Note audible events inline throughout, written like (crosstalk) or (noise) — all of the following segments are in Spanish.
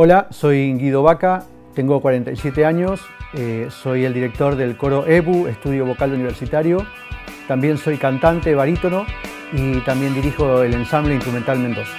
Hola, soy Guido Vaca, tengo 47 años, eh, soy el director del coro EBU, Estudio Vocal Universitario, también soy cantante barítono y también dirijo el ensamble Instrumental Mendoza.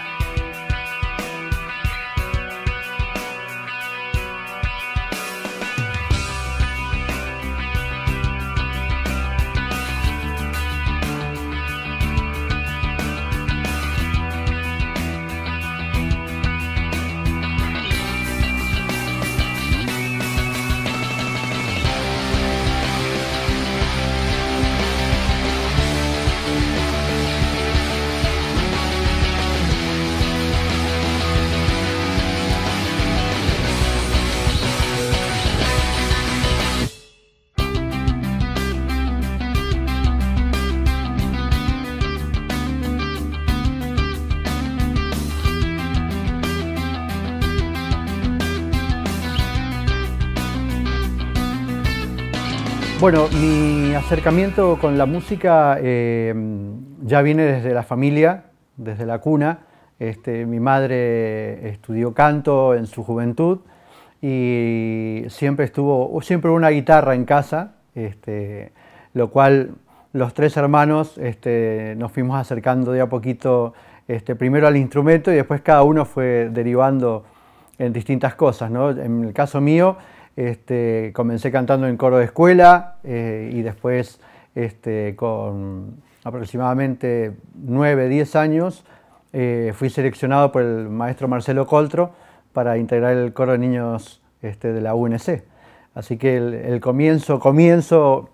Bueno, mi acercamiento con la música eh, ya viene desde la familia, desde la cuna. Este, mi madre estudió canto en su juventud y siempre estuvo, siempre una guitarra en casa, este, lo cual los tres hermanos este, nos fuimos acercando de a poquito, primero al instrumento y después cada uno fue derivando en distintas cosas. En el caso mío, este, comencé cantando en coro de escuela eh, y después este, con aproximadamente 9, 10 años eh, fui seleccionado por el maestro Marcelo Coltro para integrar el coro de niños este, de la UNC. Así que el, comienzo, comienzo,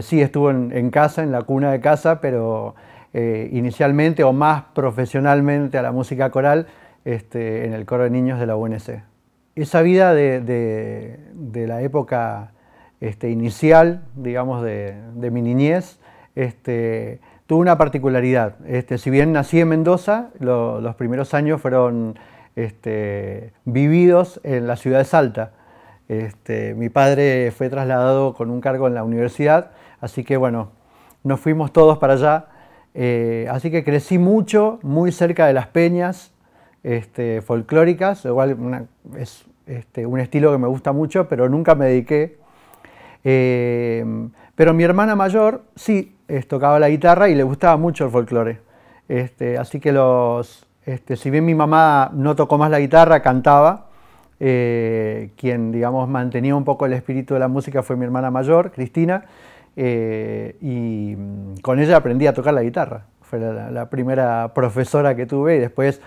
sí estuvo en, casa, en la cuna de casa, pero eh, inicialmente o más profesionalmente a la música coral en el coro de niños de la UNC esa vida de, la época este, inicial, digamos, de, mi niñez, este, tuvo una particularidad. Este, si bien nací en Mendoza, los primeros años fueron vividos en la ciudad de Salta. mi padre fue trasladado con un cargo en la universidad, así que bueno, nos fuimos todos para allá. Eh, así que crecí mucho, muy cerca de las peñas folclóricas, igual es este, un estilo que me gusta mucho, pero nunca me dediqué. Eh, pero mi hermana mayor sí tocaba la guitarra y le gustaba mucho el folclore. Este, así que los, este, si bien mi mamá no tocó más la guitarra, cantaba, eh, quien digamos mantenía un poco el espíritu de la música fue mi hermana mayor, Cristina, eh, y mm, con ella aprendí a tocar la guitarra. Fue la, la primera profesora que tuve y después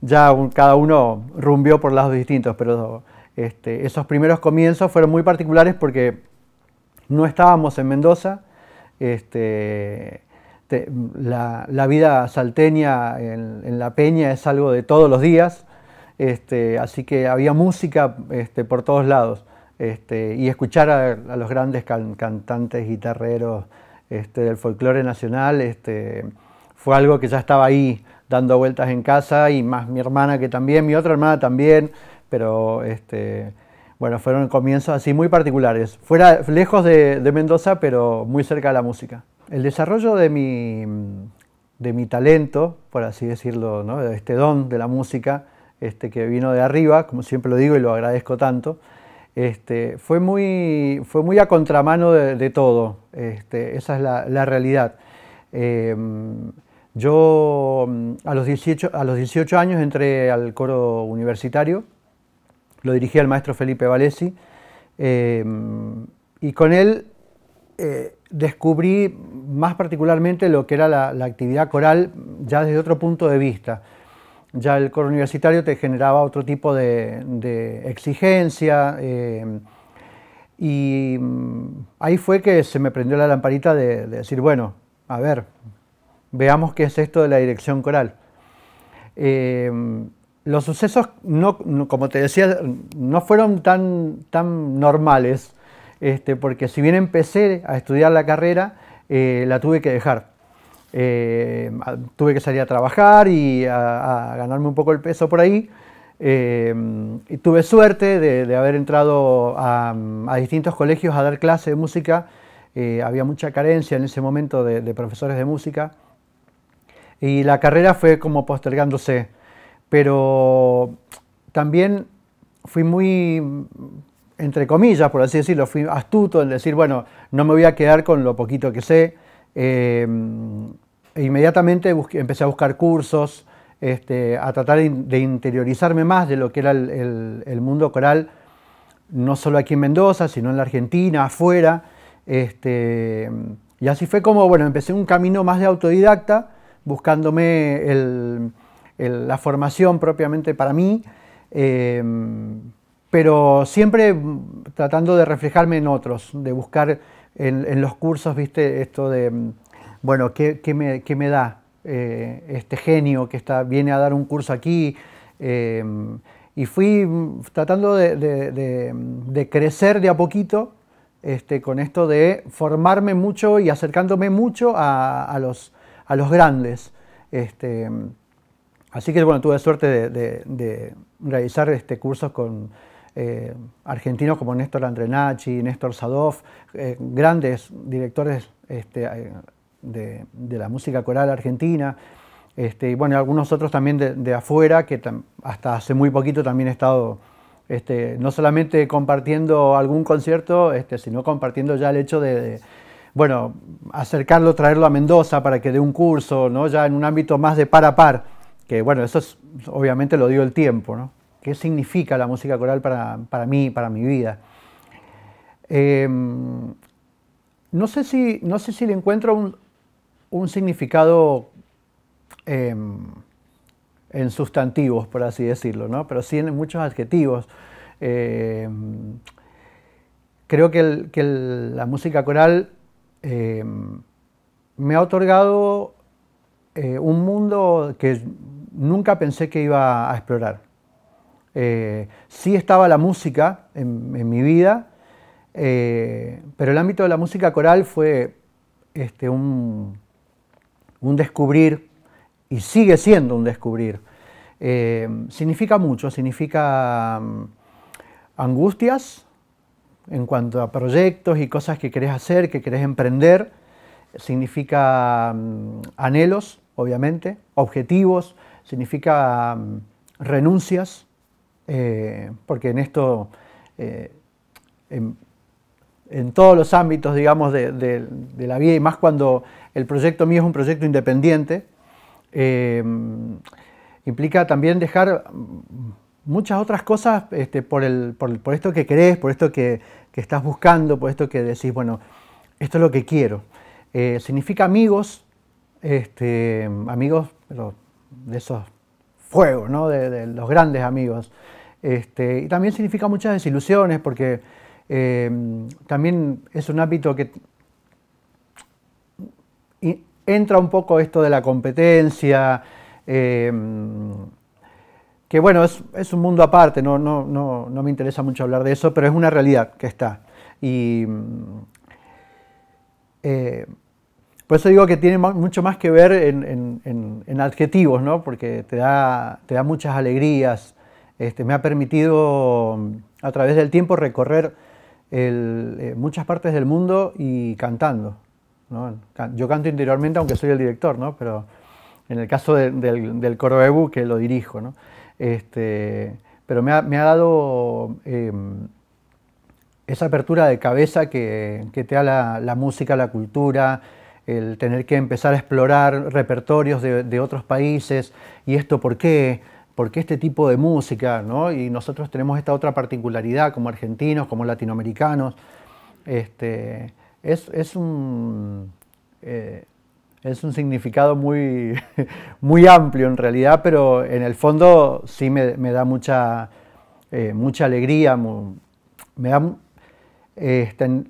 ya cada uno rumbió por lados distintos, pero este, esos primeros comienzos fueron muy particulares porque no estábamos en Mendoza, este, la, vida salteña en, la peña es algo de todos los días, este, así que había música por todos lados. y escuchar a, los grandes cantantes, guitarreros del folclore nacional fue algo que ya estaba ahí dando vueltas en casa y más mi hermana que también, mi otra hermana también, pero este, bueno, fueron comienzos así muy particulares, fuera lejos de, Mendoza, pero muy cerca de la música. El desarrollo de mi, de mi talento, por así decirlo, ¿no? de este don de la música este, que vino de arriba, como siempre lo digo y lo agradezco tanto, este, fue, muy, fue muy a contramano de, todo, este, esa es la, realidad. Em, yo mm, a los 18, años entré al coro universitario, lo dirigía el maestro Felipe Valesi, eh, y con él eh, descubrí más particularmente lo que era la, actividad coral ya desde otro punto de vista. Ya el coro universitario te generaba otro tipo de, exigencia eh, y mm, ahí fue que se me prendió la lamparita de decir, bueno, a ver, Veamos qué es esto de la dirección coral. Eh, los sucesos, como te decía, no fueron tan, tan normales, este, porque si bien empecé a estudiar la carrera, eh, la tuve que dejar. Eh, tuve que salir a trabajar y a, ganarme un poco el peso por ahí. y tuve suerte de, haber entrado a, distintos colegios a dar clases de música. había mucha carencia en ese momento de profesores de música y la carrera fue como postergándose. Pero también fui muy, entre comillas, por así decirlo, fui astuto en decir, bueno, no me voy a quedar con lo poquito que sé. Em, e inmediatamente empecé a buscar cursos, este, a tratar de interiorizarme más de lo que era el, mundo coral, no solo aquí en Mendoza, sino en la Argentina, afuera. Este, y así fue como, bueno, empecé un camino más de autodidacta, buscándome la formación propiamente para mí, eh, pero siempre tratando de reflejarme en otros, de buscar en, los cursos, viste, esto de, bueno, ¿qué, me, da eh, este genio que está, viene a dar un curso aquí? Eh, y fui tratando de, crecer de a poquito este, con esto de formarme mucho y acercándome mucho a los a los grandes. Este, así que bueno, tuve suerte de, realizar este, cursos con eh, argentinos como Néstor Andrenachi, Néstor Sadov, eh, grandes directores este, eh, de, la música coral argentina. Este, y bueno, algunos otros también de, afuera, que hasta hace muy poquito también he estado no solamente compartiendo algún concierto, sino compartiendo ya el hecho de, bueno, acercarlo, traerlo a Mendoza para que dé un curso, ¿no? Ya en un ámbito más de par a par, que bueno, eso es, obviamente lo dio el tiempo, ¿no? ¿Qué significa la música coral para, mí, para mi vida? Em, no, sé si, no sé si le encuentro un, significado em, en sustantivos, por así decirlo, ¿no? Pero sí en muchos adjetivos. Em, creo que, la música coral Em, me ha otorgado eh, un mundo que nunca pensé que iba a explorar. Eh, sí estaba la música en, mi vida, eh, pero el ámbito de la música coral fue este, un, descubrir y sigue siendo un descubrir. significa mucho, significa mm, angustias, en cuanto a proyectos y cosas que querés hacer, que querés emprender. Significa mm, anhelos, obviamente, objetivos, significa mm, renuncias, eh, porque en esto, eh, en, todos los ámbitos, digamos, de, la vida, y más cuando el proyecto mío es un proyecto independiente, eh, mm, implica también dejar muchas otras cosas este, por, por, esto que querés, por esto que, que estás buscando, por pues esto que decís, bueno, esto es lo que quiero. Eh, significa amigos, este, amigos de esos fuegos, ¿no? de, los grandes amigos. Este, y también significa muchas desilusiones porque em, también es un hábito que entra un poco esto de la competencia. Em, que bueno, es, un mundo aparte, no, me interesa mucho hablar de eso, pero es una realidad que está. Y mm, eh, por eso digo que tiene mucho más que ver en, adjetivos, ¿no? porque te da, muchas alegrías. Este, me ha permitido mm, a través del tiempo recorrer eh, muchas partes del mundo y cantando. Yo canto interiormente, aunque soy el director, pero en el caso del, del coro EBU que lo dirijo. ¿no? Este, pero me ha, dado em, esa apertura de cabeza que, te da la, música, la cultura, el tener que empezar a explorar repertorios de, otros países y esto por qué, porque este tipo de música, ¿no? Y nosotros tenemos esta otra particularidad como argentinos, como latinoamericanos. Este, es, un, eh, es un significado muy, (laughs) muy amplio en realidad, pero en el fondo sí me, da mucha, eh, mucha alegría, me da este,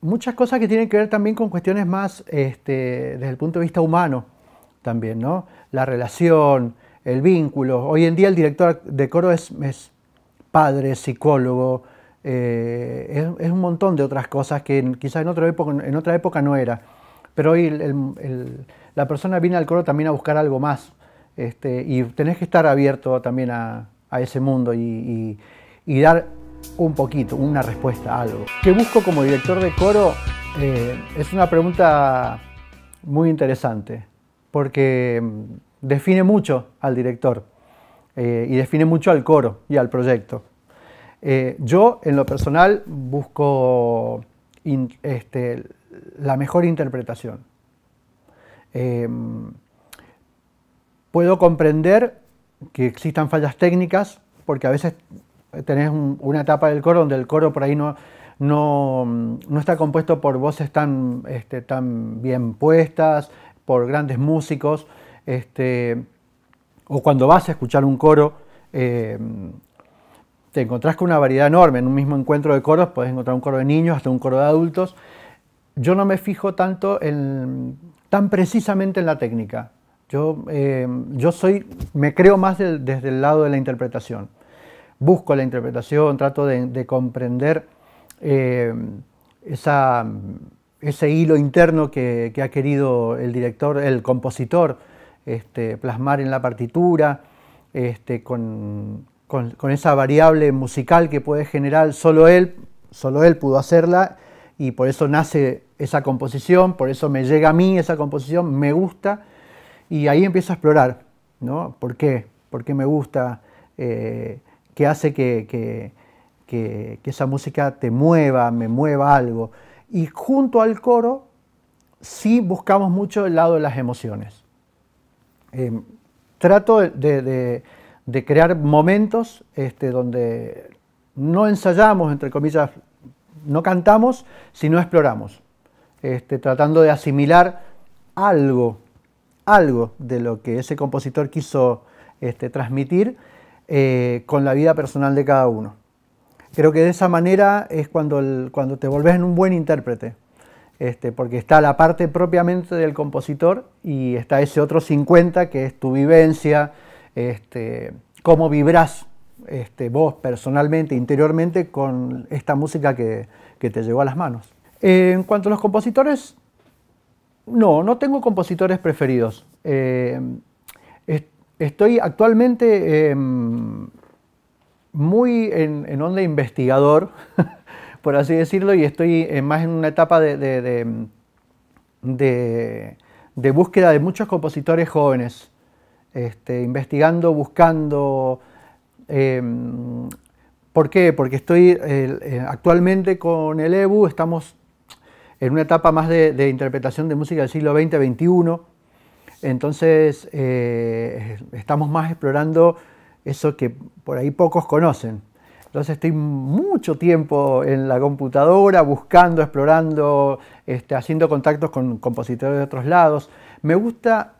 muchas cosas que tienen que ver también con cuestiones más este, desde el punto de vista humano también, ¿no? La relación, el vínculo. Hoy en día el director de coro es, padre, psicólogo, eh, es, un montón de otras cosas que quizás en otra en otra época no era pero hoy la persona viene al coro también a buscar algo más. Este, y tenés que estar abierto también a, ese mundo y, dar un poquito, una respuesta a algo. ¿Qué busco como director de coro? Eh, es una pregunta muy interesante, porque mm, define mucho al director eh, y define mucho al coro y al proyecto. Eh, yo, en lo personal, busco este, la mejor interpretación. Em, puedo comprender que existan fallas técnicas, porque a veces tenés una etapa del coro donde el coro por ahí no, no, está compuesto por voces este, tan, bien puestas, por grandes músicos, este, o cuando vas a escuchar un coro, em, te encontrás con una variedad enorme. En un mismo encuentro de coros puedes encontrar un coro de niños hasta un coro de adultos, yo no me fijo tanto en, tan precisamente en la técnica. Yo, eh, yo soy, me creo más desde el lado de la interpretación. Busco la interpretación, trato de, comprender eh, ese hilo interno que, ha querido el director, el compositor, este, plasmar en la partitura, este, con, con esa variable musical que puede generar solo él, solo él pudo hacerla y por eso nace esa composición, por eso me llega a mí esa composición, me gusta y ahí empiezo a explorar, ¿no? ¿Por qué? ¿Por qué me gusta? Eh, ¿Qué hace que, esa música te mueva, me mueva algo? Y junto al coro sí buscamos mucho el lado de las emociones. Em, trato de, de, crear momentos este, donde no ensayamos, entre comillas, no cantamos, sino exploramos, este, tratando de asimilar algo, algo de lo que ese compositor quiso este, transmitir eh, con la vida personal de cada uno. Creo que de esa manera es cuando, cuando te volvés en un buen intérprete, este, porque está la parte propiamente del compositor y está ese otro 50 que es tu vivencia, este, cómo vibrás este, vos personalmente, interiormente, con esta música que, te llegó a las manos. en cuanto a los compositores, no, no tengo compositores preferidos. Eh, estoy actualmente em, muy en, onda investigador, (laughs) por así decirlo, y estoy eh, más en una etapa de, búsqueda de muchos compositores jóvenes, este, investigando, buscando, Em, ¿Por qué? Porque estoy eh, actualmente con el EBU, estamos en una etapa más de, interpretación de música del siglo XX-XXI, entonces eh, estamos más explorando eso que por ahí pocos conocen. Entonces estoy mucho tiempo en la computadora, buscando, explorando, este, haciendo contactos con compositores de otros lados. Me gusta,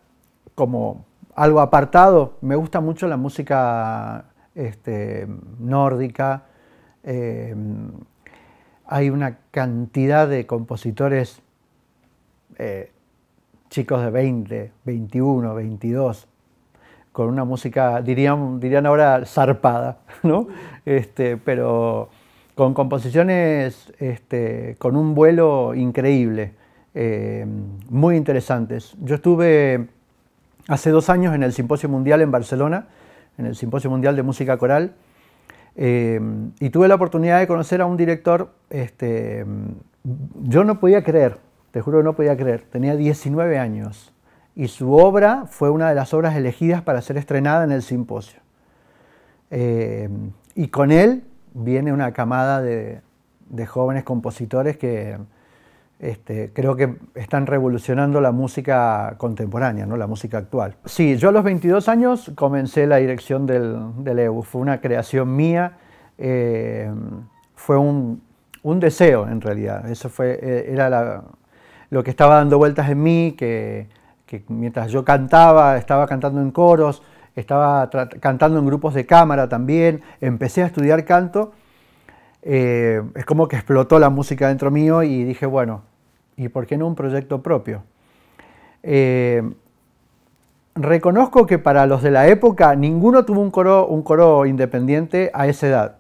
como algo apartado, me gusta mucho la música este, nórdica. Eh, hay una cantidad de compositores eh, chicos de 20, 21, 22, con una música, dirían, dirían ahora, zarpada, (laughs) este, pero con composiciones este, con un vuelo increíble, eh, muy interesantes. Yo estuve hace dos años en el Simposio Mundial en Barcelona, en el Simposio Mundial de Música Coral. Eh, y tuve la oportunidad de conocer a un director, este, yo no podía creer, te juro que no podía creer, tenía 19 años y su obra fue una de las obras elegidas para ser estrenada en el simposio. Eh, y con él viene una camada de jóvenes compositores que, este, creo que están revolucionando la música contemporánea, ¿no? la música actual. Sí, yo a los 22 años comencé la dirección del, del e fue una creación mía, eh, fue un, deseo en realidad, eso fue, eh, era lo que estaba dando vueltas en mí, que, mientras yo cantaba, estaba cantando en coros, estaba cantando en grupos de cámara también, empecé a estudiar canto. Eh, es como que explotó la música dentro mío y dije, bueno, y por qué no un proyecto propio. Eh, reconozco que para los de la época ninguno tuvo un coro, un coro independiente a esa edad,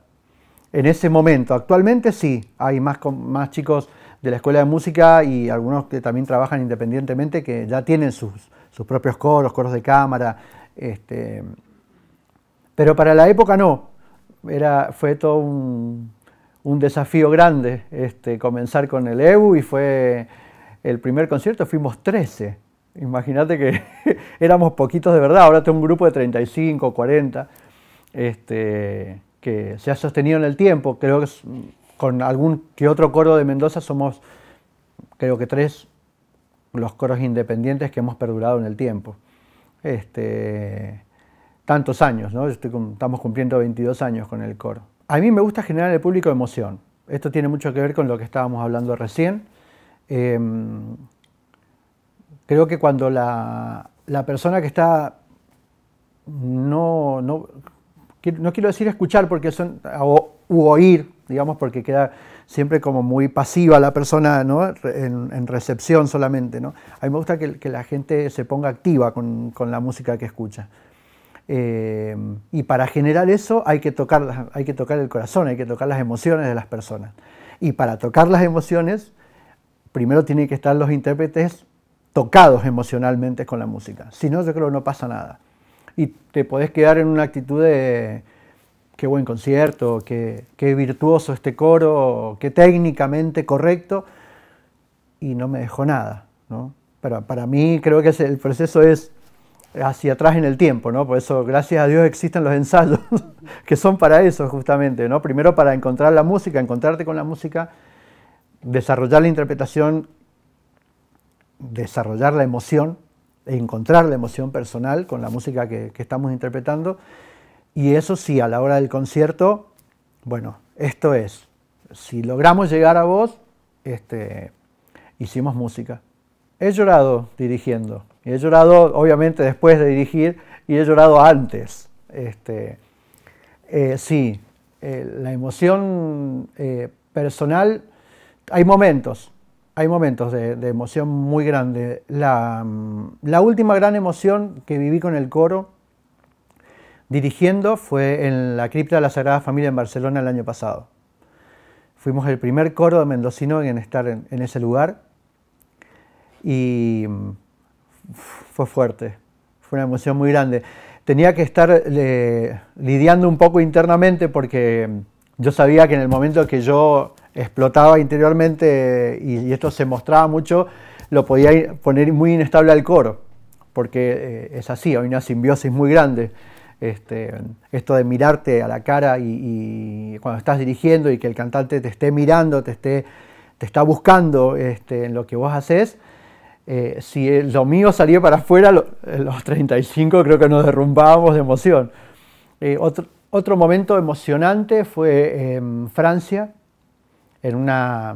en ese momento. Actualmente sí, hay más, más chicos de la escuela de música y algunos que también trabajan independientemente que ya tienen sus, propios coros, coros de cámara. Este, pero para la época no, Era, fue todo un, un desafío grande este, comenzar con el EBU y fue el primer concierto, fuimos 13. Imagínate que (laughs) éramos poquitos de verdad, ahora tengo un grupo de 35, 40, este, que se ha sostenido en el tiempo, creo que con algún que otro coro de Mendoza somos, creo que tres, los coros independientes que hemos perdurado en el tiempo. Este, tantos años, ¿no? estamos cumpliendo 22 años con el coro a mí me gusta generar al el público emoción. Esto tiene mucho que ver con lo que estábamos hablando recién. Em, creo que cuando la, persona que está, no, no, no, quiero decir escuchar porque son, o, u oír, digamos, porque queda siempre como muy pasiva la persona ¿no? en, recepción solamente. ¿no? A mí me gusta que, que, la gente se ponga activa con, con la música que escucha. Eh, y para generar eso hay que, tocar, hay que tocar el corazón, hay que tocar las emociones de las personas. Y para tocar las emociones, primero tienen que estar los intérpretes tocados emocionalmente con la música. Si no, yo creo que no pasa nada. Y te podés quedar en una actitud de qué buen concierto, qué, qué virtuoso este coro, qué técnicamente correcto, y no me dejó nada. ¿no? Pero para mí creo que el proceso es hacia atrás en el tiempo, ¿no? Por eso, gracias a Dios, existen los ensayos, (laughs) que son para eso justamente, ¿no? Primero para encontrar la música, encontrarte con la música, desarrollar la interpretación, desarrollar la emoción, encontrar la emoción personal con la música que, estamos interpretando. Y eso sí, a la hora del concierto, bueno, esto es, si logramos llegar a vos, este, hicimos música. He llorado dirigiendo. Y He llorado, obviamente, después de dirigir y he llorado antes. Este, eh, sí, eh, la emoción eh, personal, hay momentos, hay momentos de, emoción muy grande. Mm, la, última gran emoción que viví con el coro dirigiendo fue en la cripta de la Sagrada Familia en Barcelona el año pasado. Fuimos el primer coro de mendocino en estar en ese lugar y mm, fue fuerte, fue una emoción muy grande. Tenía que estar eh, lidiando un poco internamente porque yo sabía que en el momento que yo explotaba interiormente eh, y, esto se mostraba mucho, lo podía poner muy inestable al coro, porque eh, es así, hay una simbiosis muy grande. Este, esto de mirarte a la cara y, y, cuando estás dirigiendo y que el cantante te esté mirando, te esté te está buscando este, en lo que vos haces, eh, si eh, lo mío salió para afuera, eh, los 35 creo que nos derrumbábamos de emoción. otro, momento emocionante fue en em, Francia, en una,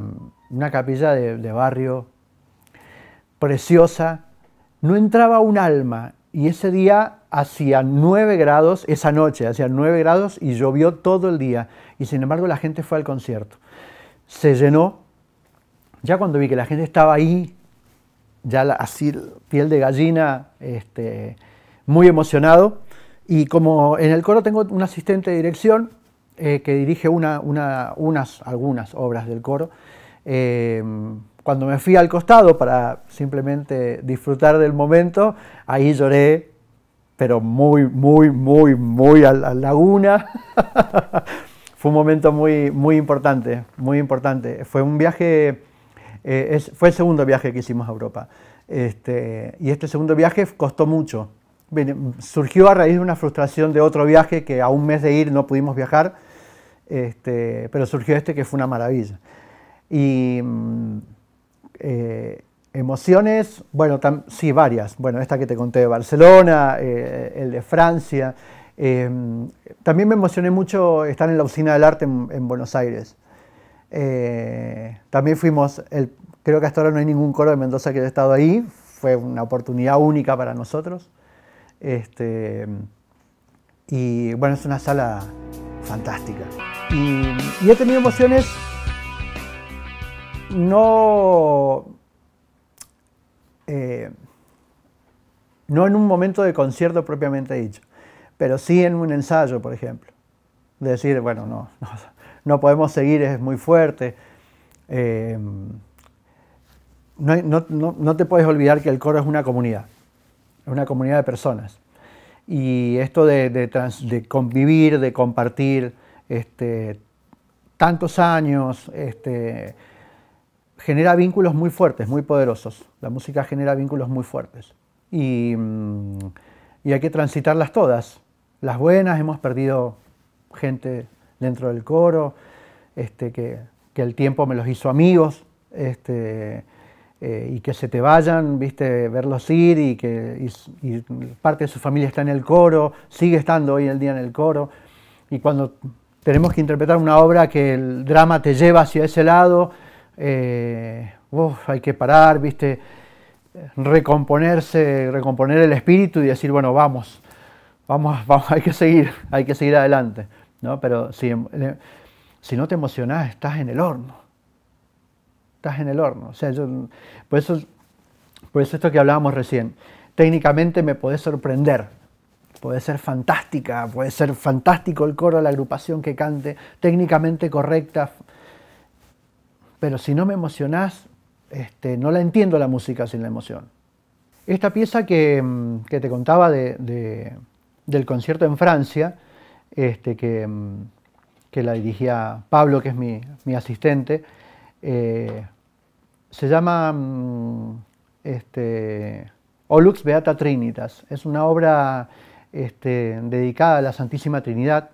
capilla de, de barrio preciosa. No entraba un alma y ese día hacía 9 grados, esa noche hacía 9 grados y llovió todo el día. Y sin embargo la gente fue al concierto. Se llenó. Ya cuando vi que la gente estaba ahí ya así piel de gallina, este, muy emocionado. Y como en el coro tengo un asistente de dirección eh, que dirige unas, algunas obras del coro, em, cuando me fui al costado para simplemente disfrutar del momento, ahí lloré, pero muy, muy, muy, muy a la laguna. (laughs) Fue un momento muy, muy importante, muy importante. Fue un viaje eh, fue el segundo viaje que hicimos a Europa. Este, y este segundo viaje costó mucho. surgió a raíz de una frustración de otro viaje que a un mes de ir no pudimos viajar, este, pero surgió este que fue una maravilla. Y mm, eh, emociones, bueno, sí, varias. Bueno, esta que te conté de Barcelona, eh, el de Francia. también me emocioné mucho estar en la Oficina del Arte en Buenos Aires. Eh, también fuimos, creo que hasta ahora no hay ningún coro de Mendoza que haya estado ahí, fue una oportunidad única para nosotros. Este, y bueno, es una sala fantástica. Y, he tenido emociones no, eh, no en un momento de concierto propiamente dicho, pero sí en un ensayo, por ejemplo. De decir, bueno, no, no no podemos seguir, es muy fuerte. Eh, no, te puedes olvidar que el coro es una comunidad, es una comunidad de personas. Y esto de, convivir, de compartir este, tantos años, este, genera vínculos muy fuertes, muy poderosos. La música genera vínculos muy fuertes. Y, mm, y hay que transitarlas todas. Las buenas, hemos perdido gente dentro del coro, este, que, el tiempo me los hizo amigos, este, eh, y que se te vayan, viste, verlos ir y que parte de su familia está en el coro, sigue estando hoy en el día en el coro, y cuando tenemos que interpretar una obra que el drama te lleva hacia ese lado, eh, hay que parar, viste, recomponerse, recomponer el espíritu y decir, bueno, vamos, vamos, (laughs) vamos, hay que seguir, hay que seguir adelante. ¿no? Pero eh, si, no te emocionás, estás en el horno. Estás en el horno. sea, por, eso, esto que hablábamos recién. Técnicamente me puede sorprender, puede ser fantástica, puede ser fantástico el coro, la agrupación que cante, técnicamente correcta, pero si no me emocionás, este, no la entiendo la música sin la emoción. Esta pieza que, mm, te contaba del concierto en Francia, este, mm, que, la dirigía Pablo, que es mi, asistente. Eh, se llama mm, este, Olux Beata Trinitas. Es una obra este, dedicada a la Santísima Trinidad.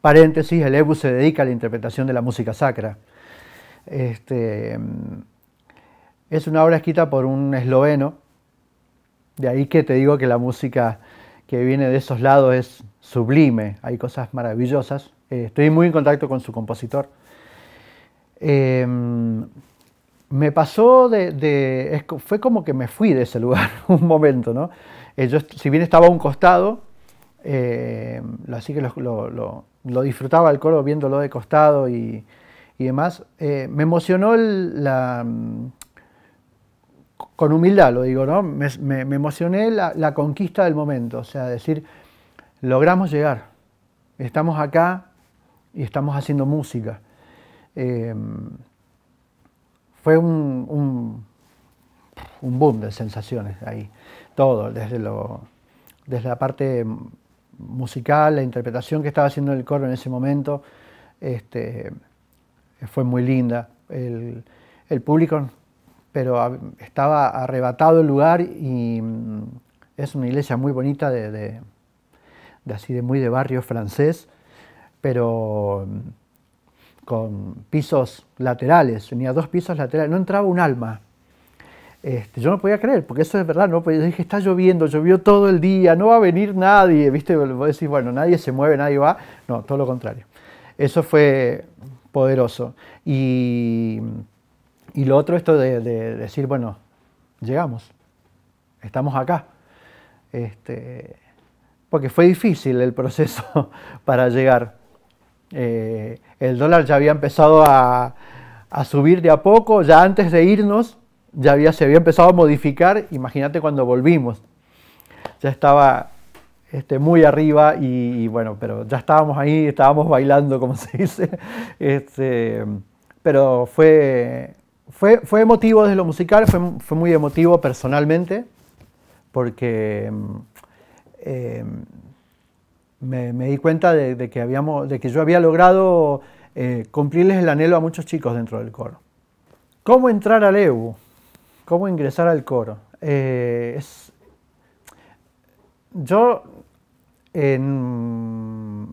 Paréntesis, el EBU se dedica a la interpretación de la música sacra. Este, mm, es una obra escrita por un esloveno, de ahí que te digo que la música que viene de esos lados es sublime, hay cosas maravillosas. Eh, estoy muy en contacto con su compositor. Em, me pasó de, fue como que me fui de ese lugar (laughs) un momento, ¿no? ellos eh, si bien estaba a un costado, em, así que lo, disfrutaba el coro viéndolo de costado y, demás, eh, me emocionó la con humildad lo digo, ¿no? Me, emocioné la, conquista del momento, o sea, decir, logramos llegar, estamos acá y estamos haciendo música. Eh, fue un, un, boom de sensaciones ahí, todo, desde, lo, desde la parte musical, la interpretación que estaba haciendo el coro en ese momento, este, fue muy linda. El, el público pero estaba arrebatado el lugar y mm, es una iglesia muy bonita de, así de muy de barrio francés, pero mm, con pisos laterales, tenía dos pisos laterales, no entraba un alma. Este, yo no podía creer, porque eso es verdad, no podía, dije, está lloviendo, llovió todo el día, no va a venir nadie, ¿viste? Vos decís, bueno, nadie se mueve, nadie va, no, todo lo contrario. Eso fue poderoso. Y mm, y lo otro, esto de, decir, bueno, llegamos, estamos acá. Este, porque fue difícil el proceso (laughs) para llegar. Eh, el dólar ya había empezado a, subir de a poco, ya antes de irnos ya había, se había empezado a modificar, imagínate cuando volvimos, ya estaba este, muy arriba y, bueno, pero ya estábamos ahí, estábamos bailando, como (laughs) se dice, este, pero fue, fue, fue emotivo desde lo musical, fue, muy emotivo personalmente, porque mm, eh, me, di cuenta de, que habíamos, de que yo había logrado eh, cumplirles el anhelo a muchos chicos dentro del coro. ¿Cómo entrar al EU? ¿Cómo ingresar al coro? Eh, yo,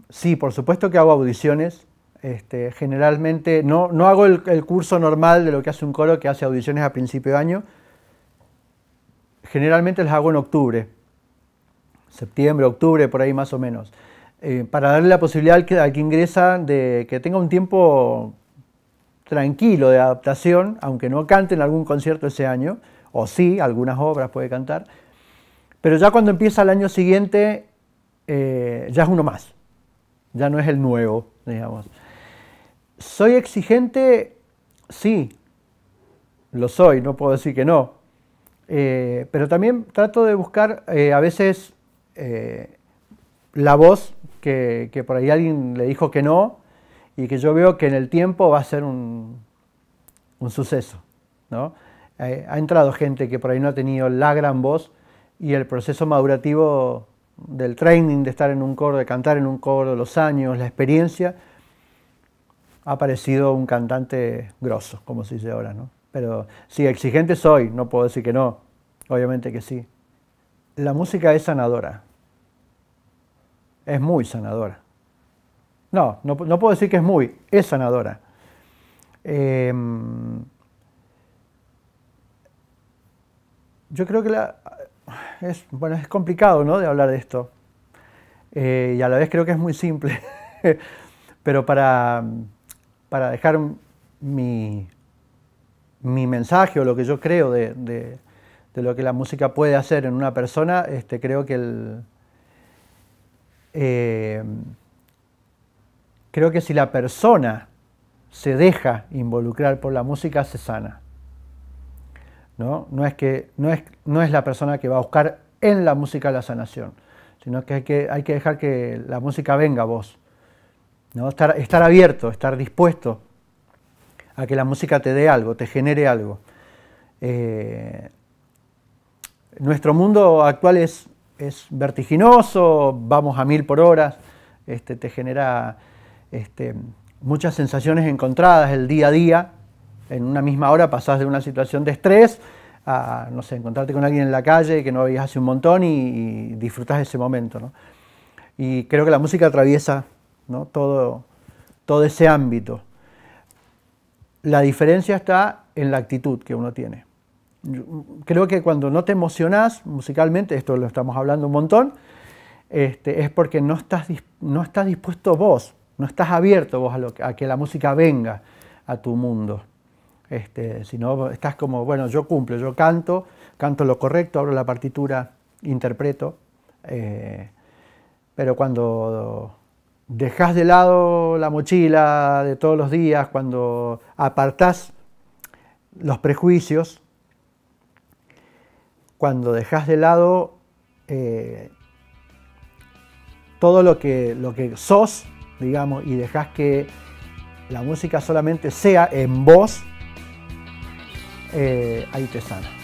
sí, por supuesto que hago audiciones este, generalmente no, hago el, curso normal de lo que hace un coro que hace audiciones a principio de año. Generalmente las hago en octubre, septiembre, octubre, por ahí más o menos, eh, para darle la posibilidad al que, ingresa de que tenga un tiempo tranquilo de adaptación, aunque no cante en algún concierto ese año, o sí, algunas obras puede cantar, pero ya cuando empieza el año siguiente, eh, ya es uno más, ya no es el nuevo, digamos. ¿Soy exigente? Sí, lo soy, no puedo decir que no. Eh, pero también trato de buscar eh, a veces eh, la voz que, por ahí alguien le dijo que no y que yo veo que en el tiempo va a ser un, suceso. ¿no? ha entrado gente que por ahí no ha tenido la gran voz y el proceso madurativo del training, de estar en un coro, de cantar en un coro, los años, la experiencia, ha parecido un cantante grosso, como se dice ahora, ¿no? Pero si exigente soy, no puedo decir que no, obviamente que sí. La música es sanadora, es muy sanadora. No, no, puedo decir que es muy, es sanadora. Em, yo creo que la, es, bueno, es complicado ¿no? de hablar de esto. Eh, y a la vez creo que es muy simple. (laughs) Pero para, para dejar mi, mi mensaje o lo que yo creo de, lo que la música puede hacer en una persona, este, creo que eh, creo que si la persona se deja involucrar por la música, se sana. ¿No? No, es que, no, es, no es la persona que va a buscar en la música la sanación, sino que hay que, hay que dejar que la música venga a vos. Estar, abierto, estar dispuesto a que la música te dé algo, te genere algo. Eh, nuestro mundo actual es, vertiginoso, vamos a mil por horas este, te genera este, muchas sensaciones encontradas el día a día. En una misma hora pasás de una situación de estrés a, no sé, encontrarte con alguien en la calle que no veías hace un montón y, disfrutás disfrutas ese momento. Y creo que la música atraviesa todo, todo ese ámbito. La diferencia está en la actitud que uno tiene. Mm, creo que cuando no te emocionás musicalmente, esto lo estamos hablando un montón, este, es porque no estás, no dispuesto vos, no estás abierto vos a, que la música venga a tu mundo. Este, si no, estás como, bueno, yo cumplo, yo canto, canto lo correcto, abro la partitura, interpreto, eh, pero cuando dejas de lado la mochila de todos los días, cuando apartás los prejuicios, cuando dejas de lado eh, todo lo que, lo que sos, digamos, y dejas que la música solamente sea en vos, eh, ahí te sana.